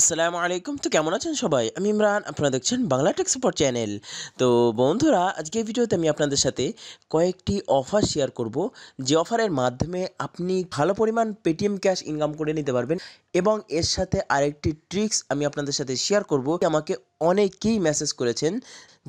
আসসালামু আলাইকুম তো কেমন আছেন সবাই আমি ইমরান আপনারা দেখছেন বাংলা টেক সাপোর্ট চ্যানেল তো বন্ধুরা আজকে ভিডিওতে আমি আপনাদের সাথে কয়েকটি অফার শেয়ার করব যে অফারের মাধ্যমে আপনি ভালো পরিমাণ পেটিএম ক্যাশ ইনকাম করে নিতে পারবেন এবং এর সাথে আরেকটি ট্রিক্স আমি আপনাদের সাথে শেয়ার করব আমাকে অনেকেই মেসেজ করেছেন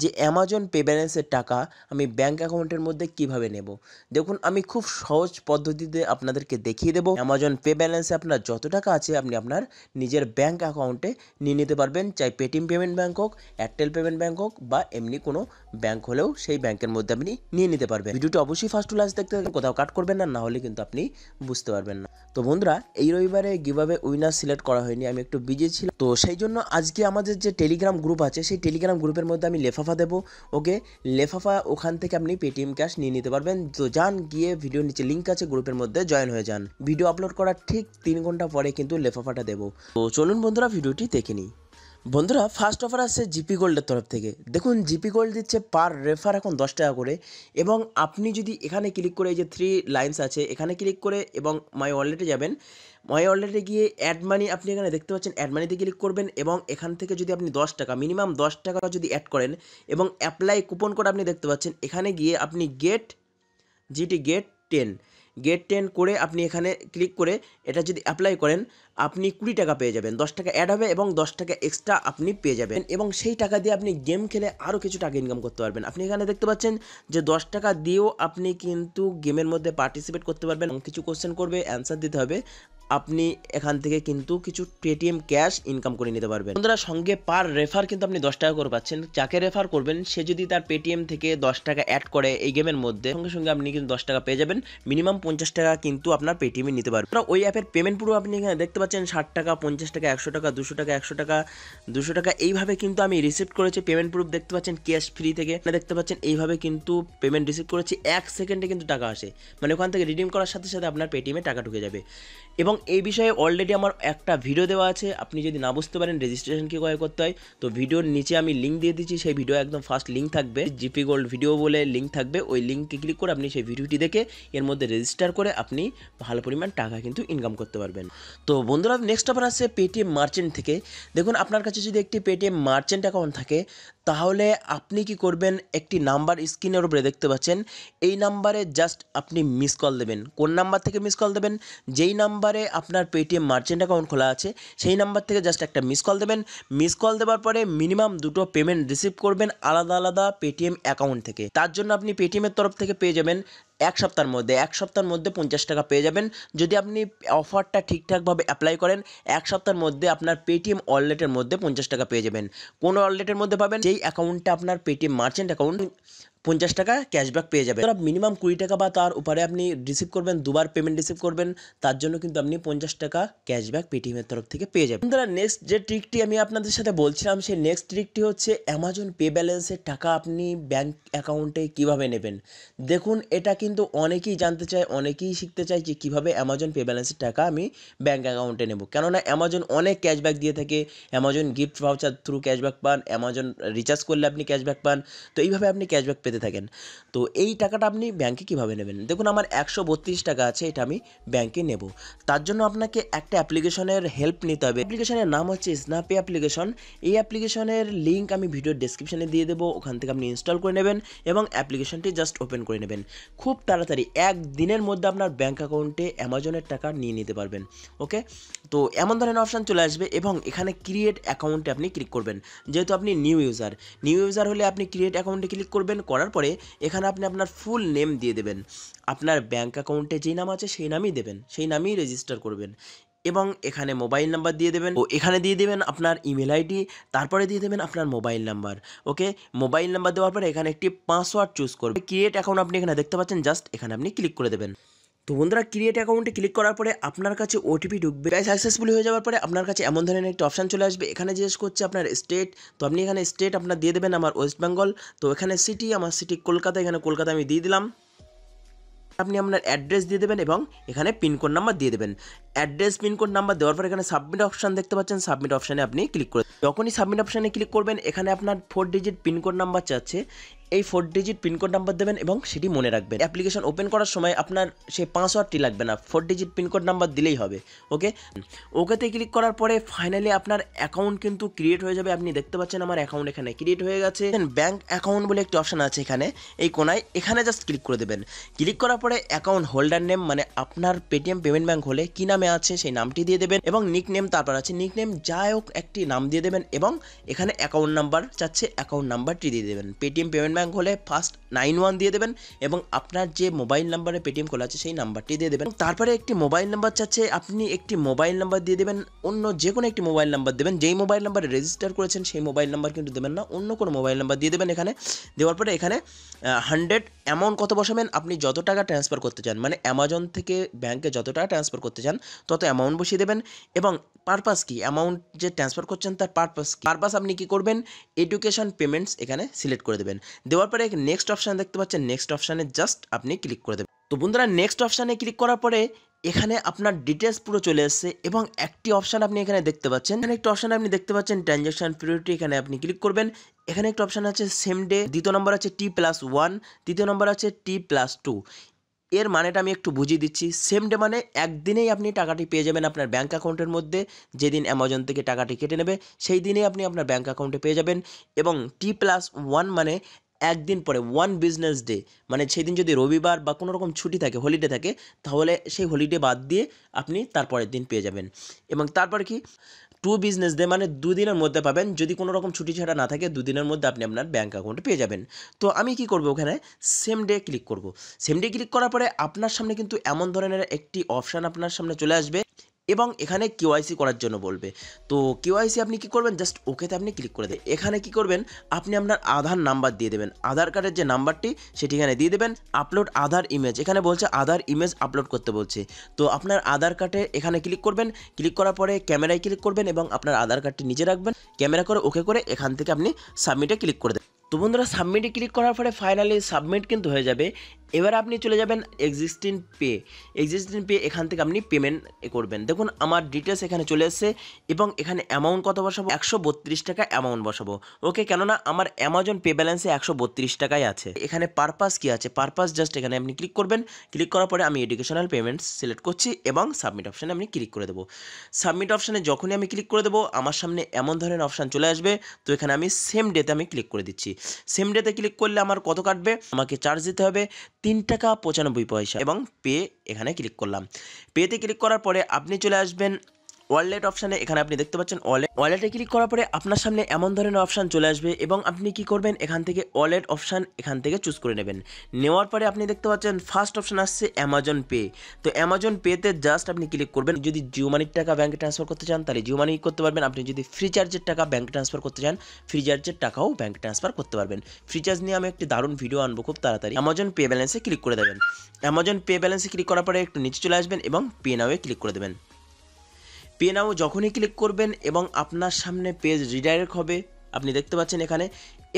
যে অ্যামাজন পে ব্যালেন্সের টাকা আমি ব্যাঙ্ক অ্যাকাউন্টের মধ্যে কিভাবে নেব দেখুন আমি খুব সহজ পদ্ধতিতে আপনাদেরকে দেখিয়ে দেবো অ্যামাজন পে ব্যালেন্সে আপনার যত টাকা আছে আপনি আপনার নিজের ব্যাঙ্ক অ্যাকাউন্টে নিয়ে নিতে পারবেন চাই পেটিএম পেমেন্ট ব্যাঙ্ক হোক এয়ারটেল পেমেন্ট ব্যাঙ্ক হোক বা এমনি কোনো ব্যাঙ্ক হলেও সেই ব্যাঙ্কের মধ্যে আপনি নিয়ে নিতে পারবেন ভিডিওটি অবশ্যই ফার্স্ট টু লাস্ট দেখতে কোথাও কাট করবেন না না হলে কিন্তু আপনি বুঝতে পারবেন না তো বন্ধুরা এই রবিবারে গিভাবে উইনার সিলেক্ট করা হয়নি আমি একটু বিজি ছিলাম তো সেই জন্য আজকে আমাদের যে টেলিগ্রাম গ্রুপ আছে সেই টেলিগ্রাম গ্রুপের মধ্যে আমি লেফাফা দেবো ওকে লেফাফা ওখান থেকে আপনি পেটিএম ক্যাশ নিয়ে নিতে পারবেন তো যান গিয়ে ভিডিও নিচে লিঙ্ক আছে গ্রুপের মধ্যে জয়েন হয়ে যান ভিডিও আপলোড করার ঠিক তিন ঘন্টা পরে কিন্তু লেফাফাটা দেবো তো চলুন বন্ধুরা ভিডিওটি দেখে নিই বন্ধুরা ফার্স্ট অফার আসছে জিপি গোল্ডের তরফ থেকে দেখুন জিপি গোল্ড দিচ্ছে পার রেফার এখন দশ টাকা করে এবং আপনি যদি এখানে ক্লিক করে এই যে থ্রি লাইন্স আছে এখানে ক্লিক করে এবং মাই ওয়ালেটে যাবেন মাই ওয়ালেটে গিয়ে অ্যাড মানি আপনি এখানে দেখতে পাচ্ছেন অ্যাড মানিতে ক্লিক করবেন এবং এখান থেকে যদি আপনি দশ টাকা মিনিমাম দশ টাকা যদি অ্যাড করেন এবং অ্যাপ্লাই কুপন কোড আপনি দেখতে পাচ্ছেন এখানে গিয়ে আপনি get GT get ten get ten করে আপনি এখানে ক্লিক করে এটা যদি অ্যাপ্লাই করেন আপনি কুড়ি টাকা পেয়ে যাবেন দশ টাকা অ্যাড হবে এবং দশ টাকা এক্সট্রা আপনি পেয়ে যাবেন এবং সেই টাকা দিয়ে আপনি গেম খেলে আরও কিছু টাকা ইনকাম করতে পারবেন আপনি এখানে দেখতে পাচ্ছেন যে দশ টাকা দিয়েও আপনি কিন্তু গেমের মধ্যে পার্টিসিপেট করতে পারবেন কিছু কোশ্চেন করবে অ্যান্সার দিতে হবে আপনি এখান থেকে কিন্তু কিছু পেটিএম ক্যাশ ইনকাম করে নিতে পারবেন বন্ধুরা সঙ্গে পার রেফার কিন্তু আপনি দশ টাকা করে পাচ্ছেন যাকে রেফার করবেন সে যদি তার পেটিএম থেকে দশ টাকা অ্যাড করে এই গেমের মধ্যে সঙ্গে সঙ্গে আপনি কিন্তু দশ টাকা পেয়ে যাবেন মিনিমাম পঞ্চাশ টাকা কিন্তু আপনার পেটিএমে নিতে পারবেন ওই অ্যাপের পেমেন্ট পুরো আপনি এখানে দেখতে পাচ্ছেন ষাট টাকা পঞ্চাশ টাকা একশো টাকা দুশো টাকা একশো টাকা দুশো টাকা এইভাবে কিন্তু আমি রিসিভ করেছি পেমেন্ট প্রুফ দেখতে পাচ্ছেন ক্যাশ ফ্রি থেকে দেখতে পাচ্ছেন এইভাবে কিন্তু পেমেন্ট রিসিভ করেছি এক সেকেন্ডে কিন্তু টাকা আসে মানে ওখান থেকে রিডিম করার সাথে সাথে আপনার পেটিএমে টাকা ঢুকে যাবে এবং এই বিষয়ে অলরেডি আমার একটা ভিডিও দেওয়া আছে আপনি যদি না বুঝতে পারেন রেজিস্ট্রেশন কি করে করতে হয় তো ভিডিওর নিচে আমি লিঙ্ক দিয়ে দিচ্ছি সেই ভিডিও একদম ফার্স্ট লিঙ্ক থাকবে জিপি গোল্ড ভিডিও বলে লিঙ্ক থাকবে ওই লিঙ্কে ক্লিক করে আপনি সেই ভিডিওটি দেখে এর মধ্যে রেজিস্টার করে আপনি ভালো পরিমাণ টাকা কিন্তু ইনকাম করতে পারবেন তো বন্ধুরা নেক্সট আপনার আসছে পেটিএম মার্চেন্ট থেকে দেখুন আপনার কাছে যদি একটি পেটিএম মার্চেন্ট অ্যাকাউন্ট থাকে তাহলে আপনি কি করবেন একটি নাম্বার স্ক্রিনের উপরে দেখতে পাচ্ছেন এই নাম্বারে জাস্ট আপনি মিস কল দেবেন কোন নাম্বার থেকে মিস কল দেবেন যেই নাম্বারে আপনার পেটিএম মার্চেন্ট অ্যাকাউন্ট খোলা আছে সেই নাম্বার থেকে জাস্ট একটা মিস কল দেবেন মিস কল দেওয়ার পরে মিনিমাম দুটো পেমেন্ট রিসিভ করবেন আলাদা আলাদা পেটিএম অ্যাকাউন্ট থেকে তার জন্য আপনি পেটিএমের তরফ থেকে পেয়ে যাবেন এক সপ্তাহের মধ্যে এক সপ্তাহের মধ্যে পঞ্চাশ টাকা পেয়ে যাবেন যদি আপনি অফারটা ঠিকঠাকভাবে অ্যাপ্লাই করেন এক সপ্তাহের মধ্যে আপনার পেটিএম ওয়ালেটের মধ্যে পঞ্চাশ টাকা পেয়ে যাবেন কোন ওয়ালেটের মধ্যে পাবেন যেই অ্যাকাউন্টটা আপনার পেটিএম মার্চেন্ট অ্যাকাউন্ট পঞ্চাশ টাকা ক্যাশব্যাক পেয়ে যাবে আপনারা মিনিমাম কুড়ি টাকা বা তার উপরে আপনি রিসিভ করবেন দুবার পেমেন্ট রিসিভ করবেন তার জন্য কিন্তু আপনি পঞ্চাশ টাকা ক্যাশব্যাক পেটিএমের তরফ থেকে পেয়ে যাবেন তারা নেক্সট যে ট্রিকটি আমি আপনাদের সাথে বলছিলাম সেই নেক্সট ট্রিকটি হচ্ছে অ্যামাজন পে ব্যালেন্সের টাকা আপনি ব্যাঙ্ক অ্যাকাউন্টে কিভাবে নেবেন দেখুন এটা কিন্তু অনেকেই জানতে চায় অনেকেই শিখতে চায় যে কীভাবে অ্যামাজন পে ব্যালেন্সের টাকা আমি ব্যাঙ্ক অ্যাকাউন্টে নেব কেননা অ্যামাজন অনেক ক্যাশব্যাক দিয়ে থাকে Amazon gift voucher through cashback পান অ্যামাজন রিচার্জ করলে আপনি ক্যাশব্যাক পান তো এইভাবে আপনি ক্যাশব্যাক পেতে থাকেন তো এই টাকাটা আপনি ব্যাংকে কিভাবে নেবেন দেখুন আমার একশো বত্রিশ টাকা আছে এটা আমি ব্যাংকে নেব তার জন্য আপনাকে একটা অ্যাপ্লিকেশনের হেল্প নিতে হবে অ্যাপ্লিকেশনের নাম হচ্ছে স্ন্যাপে অ্যাপ্লিকেশন এই অ্যাপ্লিকেশনের লিঙ্ক আমি ভিডিও ডিসক্রিপশানে দিয়ে দেবো ওখান থেকে আপনি ইনস্টল করে নেবেন এবং অ্যাপ্লিকেশনটি জাস্ট ওপেন করে নেবেন খুব তাড়াতাড়ি এক দিনের মধ্যে আপনার ব্যাঙ্ক অ্যাকাউন্টে অ্যামাজনের টাকা নিয়ে নিতে পারবেন ওকে তো এমন ধরনের অপশান চলে আসবে এবং এখানে ক্রিয়েট অ্যাকাউন্টে আপনি ক্লিক করবেন যেহেতু আপনি নিউ ইউজার নিউ ইউজার হলে আপনি ক্রিয়েট অ্যাকাউন্টে ক্লিক করবেন করার পরে এখানে আপনি আপনার ফুল নেম দিয়ে দেবেন আপনার ব্যাঙ্ক অ্যাকাউন্টে যেই নাম আছে সেই নামই দেবেন সেই নামই রেজিস্টার করবেন এবং এখানে মোবাইল নাম্বার দিয়ে দেবেন ও এখানে দিয়ে দেবেন আপনার ইমেল আইডি তারপরে দিয়ে দেবেন আপনার mobile number okay mobile number দেওয়ার পরে এখানে একটি পাসওয়ার্ড চুজ করবে ক্রিয়েট অ্যাকাউন্ট আপনি এখানে দেখতে পাচ্ছেন জাস্ট এখানে আপনি ক্লিক করে দেবেন তো বন্ধুরা ক্রিয়েট অ্যাকাউন্টে ক্লিক করার পরে আপনার কাছে ওটিপি ঢুকবে প্রায় সাকসেসফুলি হয়ে যাওয়ার পরে আপনার কাছে এমন ধরনের একটি অপশান চলে আসবে এখানে জিজ্ঞেস করছে আপনার স্টেট তো আপনি এখানে স্টেট আপনার দিয়ে দেবেন আমার ওয়েস্ট বেঙ্গল তো এখানে সিটি আমার সিটি কলকাতা এখানে কলকাতা আমি দিয়ে দিলাম আপনি আপনার অ্যাড্রেস দিয়ে দেবেন এবং এখানে পিনকোড নাম্বার দিয়ে দেবেন অ্যাড্রেস পিনকোড নাম্বার দেওয়ার পর এখানে সাবমিট অপশান দেখতে পাচ্ছেন সাবমিট অপশানে আপনি ক্লিক করে যখনই সাবমিট অপশানে ক্লিক করবেন এখানে আপনার ফোর ডিজিট পিনকোড নাম্বার চাচ্ছে এই ফোর ডিজিট পিনকোড নাম্বার দেবেন এবং সেটি মনে রাখবেন অ্যাপ্লিকেশন ওপেন করার সময় আপনার সেই পাসওয়ার্ডটি লাগবে না ফোর ডিজিট পিনকোড নাম্বার দিলেই হবে ওকে ওকেতে ক্লিক করার পরে ফাইনালি আপনার অ্যাকাউন্ট কিন্তু ক্রিয়েট হয়ে যাবে আপনি দেখতে পাচ্ছেন আমার অ্যাকাউন্ট এখানে ক্রিয়েট হয়ে গেছে ব্যাঙ্ক অ্যাকাউন্ট বলে একটি অপশান আছে এখানে এই কোনায় এখানে জাস্ট ক্লিক করে দেবেন ক্লিক করার পরে অ্যাকাউন্ট হোল্ডার নেম মানে আপনার পেটিএম পেমেন্ট ব্যাঙ্ক হলে কি নামে আছে সেই নামটি দিয়ে দেবেন এবং নিক নেম তারপর আছে নিক নেম যাই হোক একটি নাম দিয়ে দেবেন এবং এখানে অ্যাকাউন্ট নাম্বার চাচ্ছে অ্যাকাউন্ট নাম্বারটি দিয়ে দেবেন পেটিএম পেমেন্ট ব্যাঙ্ক হলে ফার্স্ট নাইন ওয়ান দিয়ে দেবেন এবং আপনার যে মোবাইল নাম্বারে পেটিএম খোলা আছে সেই নাম্বারটি দিয়ে দেবেন তারপরে একটি মোবাইল নাম্বার চাচ্ছে আপনি একটি মোবাইল নাম্বার দিয়ে দেবেন অন্য যে কোনো একটি মোবাইল নাম্বার দেবেন যেই মোবাইল নাম্বারে রেজিস্টার করেছেন সেই মোবাইল নাম্বার কিন্তু দেবেন না অন্য কোনো মোবাইল নাম্বার দিয়ে দেবেন এখানে দেওয়ার পরে এখানে হান্ড্রেড অ্যামাউন্ট কত বসাবেন আপনি যত টাকা ট্রান্সফার করতে চান মানে অ্যামাজন থেকে ব্যাংকে যত টাকা ট্রান্সফার করতে চান তত অ্যামাউন্ট বসিয়ে দেবেন এবং পারপাস কি অ্যামাউন্ট যে ট্রান্সফার করছেন তার পারপাস পারপাস আপনি কি করবেন এডুকেশন পেমেন্টস এখানে সিলেক্ট করে দেবেন দেওয়ার পরে নেক্সট অপশান দেখতে পাচ্ছেন নেক্সট অপশানে জাস্ট আপনি ক্লিক করে দেবেন তো বন্ধুরা নেক্সট অপশানে ক্লিক করার পরে এখানে আপনার ডিটেলস পুরো চলে এসছে এবং একটি অপশান আপনি এখানে দেখতে পাচ্ছেন এখানে একটি অপশান আপনি দেখতে পাচ্ছেন ট্রানজ্যাকশন পিরিয়ডটি এখানে আপনি ক্লিক করবেন এখানে একটা অপশান আছে সেম ডে দ্বিতীয় নম্বর আছে টি প্লাস ওয়ান তৃতীয় নম্বর আছে টি প্লাস টু এর মানেটা আমি একটু বুঝিয়ে দিচ্ছি সেম ডে মানে একদিনেই আপনি টাকাটি পেয়ে যাবেন আপনার ব্যাঙ্ক অ্যাকাউন্টের মধ্যে যেদিন অ্যামাজন থেকে টাকাটি কেটে নেবে সেই দিনেই আপনি আপনার ব্যাঙ্ক অ্যাকাউন্টে পেয়ে যাবেন এবং টি প্লাস ওয়ান মানে একদিন পরে ওয়ান বিজনেস ডে মানে সেদিন যদি রবিবার বা কোনো রকম ছুটি থাকে হলিডে থাকে তাহলে সেই হলিডে বাদ দিয়ে আপনি তারপরের দিন পেয়ে যাবেন এবং তারপর কি টু বিজনেস ডে মানে দুদিনের মধ্যে পাবেন যদি কোনো রকম ছুটি ছাড়া না থাকে দুদিনের মধ্যে আপনি আপনার ব্যাঙ্ক অ্যাকাউন্ট পেয়ে যাবেন তো আমি কি করব ওখানে সেম ডে ক্লিক করব সেম ডে ক্লিক করার পরে আপনার সামনে কিন্তু এমন ধরনের একটি অপশান আপনার সামনে চলে আসবে এবং এখানে কেওয়াইসি করার জন্য বলবে তো কেওয়াইসি আপনি কি করবেন জাস্ট ওকেতে আপনি ক্লিক করে দেবেন এখানে কি করবেন আপনি আপনার আধার নাম্বার দিয়ে দেবেন আধার কার্ডের যে নাম্বারটি সেটি এখানে দিয়ে দেবেন আপলোড আধার ইমেজ এখানে বলছে আধার ইমেজ আপলোড করতে বলছে তো আপনার আধার কার্ডে এখানে ক্লিক করবেন ক্লিক করার পরে ক্যামেরায় ক্লিক করবেন এবং আপনার আধার কার্ডটি নিজে রাখবেন ক্যামেরা করে ওকে করে এখান থেকে আপনি সাবমিটে ক্লিক করে দেবেন তো বন্ধুরা সাবমিটে ক্লিক করার পরে ফাইনালি সাবমিট কিন্তু হয়ে যাবে এবার আপনি চলে যাবেন এক্সিস্টিং পে এক্সিস্টিং পে এখান থেকে আপনি পেমেন্ট করবেন দেখুন আমার ডিটেলস এখানে চলে এসছে এবং এখানে অ্যামাউন্ট কত বসাবো একশো টাকা অ্যামাউন্ট বসাবো ওকে কেননা আমার অ্যামাজন পে ব্যালেন্সে একশো টাকাই আছে এখানে পারপাস কি আছে পারপাস জাস্ট এখানে আপনি ক্লিক করবেন ক্লিক করার পরে আমি এডুকেশনাল পেমেন্টস সিলেক্ট করছি এবং সাবমিট অপশানে আমি ক্লিক করে দেবো সাবমিট অপশানে যখনই আমি ক্লিক করে দেবো আমার সামনে এমন ধরনের অপশান চলে আসবে তো এখানে আমি সেম ডেতে আমি ক্লিক করে দিচ্ছি সেম ডেতে ক্লিক করলে আমার কত কাটবে আমাকে চার্জ দিতে হবে তিন টাকা পঁচানব্বই পয়সা এবং পে এখানে ক্লিক করলাম পেতে ক্লিক করার পরে আপনি চলে আসবেন ওয়ালেট অপশানে এখানে আপনি দেখতে পাচ্ছেন ওয়ালেট ওয়ালেটে ক্লিক করার পরে আপনার সামনে এমন ধরনের অপশান চলে আসবে এবং আপনি কি করবেন এখান থেকে ওয়ালেট অপশান এখান থেকে চুজ করে নেবেন নেওয়ার পরে আপনি দেখতে পাচ্ছেন ফার্স্ট অপশান আসছে অ্যামাজন পে তো অ্যামাজন পেতে জাস্ট আপনি ক্লিক করবেন যদি জিও মানির টাকা ব্যাঙ্কে ট্রান্সফার করতে চান তাহলে জিও মানি করতে পারবেন আপনি যদি ফ্রিচার্জের টাকা ব্যাঙ্কে ট্রান্সফার করতে চান ফ্রিচার্জের টাকাও ব্যাঙ্কে ট্রান্সফার করতে পারবেন ফ্রিচার্জ নিয়ে আমি একটি দারুণ ভিডিও আনবো খুব তাড়াতাড়ি অ্যামাজন পে ব্যালেন্সে ক্লিক করে দেবেন অ্যামাজন পে ব্যালেন্সে ক্লিক করার পরে একটু নিচে চলে আসবেন এবং পে নাওয়ে ক্লিক করে দেবেন পে নাও যখনই ক্লিক করবেন এবং আপনার সামনে পেজ রিডাইরেক্ট হবে আপনি দেখতে পাচ্ছেন এখানে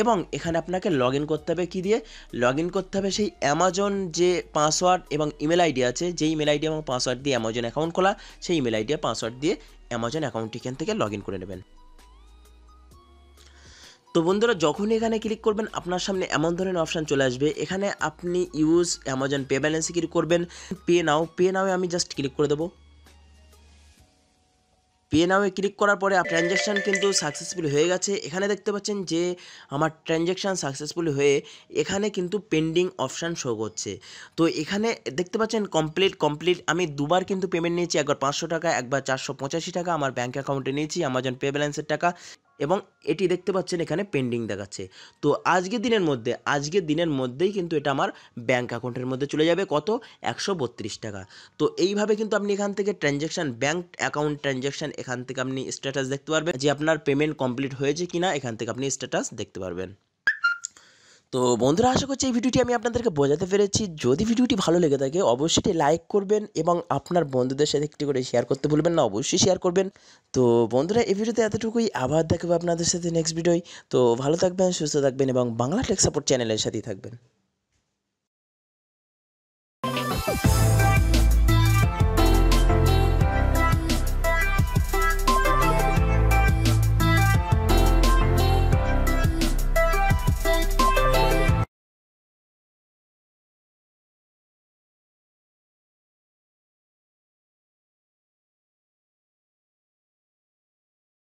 এবং এখানে আপনাকে লগ ইন করতে হবে কী দিয়ে লগ ইন করতে হবে সেই অ্যামাজন যে পাসওয়ার্ড এবং ইমেল আইডি আছে যে ইমেল আইডি এবং পাসওয়ার্ড দিয়ে অ্যামাজন অ্যাকাউন্ট খোলা সেই ইমেল আইডি পাসওয়ার্ড দিয়ে অ্যামাজন অ্যাকাউন্টটি এখান থেকে লগ ইন করে নেবেন তো বন্ধুরা যখন এখানে ক্লিক করবেন আপনার সামনে এমন ধরনের অপশান চলে আসবে এখানে আপনি ইউজ অ্যামাজন পে ব্যালেন্সে ক্লিক করবেন পে নাও পে নাও আমি জাস্ট ক্লিক করে দেবো পে নামে ক্লিক করার পরে ট্রানজ্যাকশান কিন্তু সাকসেসফুল হয়ে গেছে এখানে দেখতে পাচ্ছেন যে আমার ট্রানজ্যাকশান সাকসেসফুল হয়ে এখানে কিন্তু পেন্ডিং অপশান শো করছে তো এখানে দেখতে পাচ্ছেন কমপ্লিট কমপ্লিট আমি দুবার কিন্তু পেমেন্ট নিয়েছি একবার পাঁচশো টাকা একবার চারশো পঁচাশি টাকা আমার ব্যাঙ্ক অ্যাকাউন্টে নিয়েছি অ্যামাজন পে ব্যালেন্সের টাকা এবং এটি দেখতে পাচ্ছেন এখানে পেন্ডিং দেখাচ্ছে তো আজকে দিনের মধ্যে আজকে দিনের মধ্যেই কিন্তু এটা আমার ব্যাঙ্ক অ্যাকাউন্টের মধ্যে চলে যাবে কত একশো টাকা তো এইভাবে কিন্তু আপনি এখান থেকে ট্রানজ্যাকশান ব্যাঙ্ক অ্যাকাউন্ট ট্রানজ্যাকশান এখান থেকে আপনি স্ট্যাটাস দেখতে পারবেন যে আপনার পেমেন্ট কমপ্লিট হয়েছে কিনা এখান থেকে আপনি স্ট্যাটাস দেখতে পারবেন তো বন্ধুরা আশা করছি এই ভিডিওটি আমি আপনাদেরকে বোঝাতে পেরেছি যদি ভিডিওটি ভালো লেগে থাকে অবশ্যই লাইক করবেন এবং আপনার বন্ধুদের সাথে একটি করে শেয়ার করতে ভুলবেন না অবশ্যই শেয়ার করবেন তো বন্ধুরা এই ভিডিওতে এতটুকুই আবার দেখাবো আপনাদের সাথে নেক্সট ভিডিওয় তো ভালো থাকবেন সুস্থ থাকবেন এবং বাংলা টেক সাপোর্ট চ্যানেলের সাথেই থাকবেন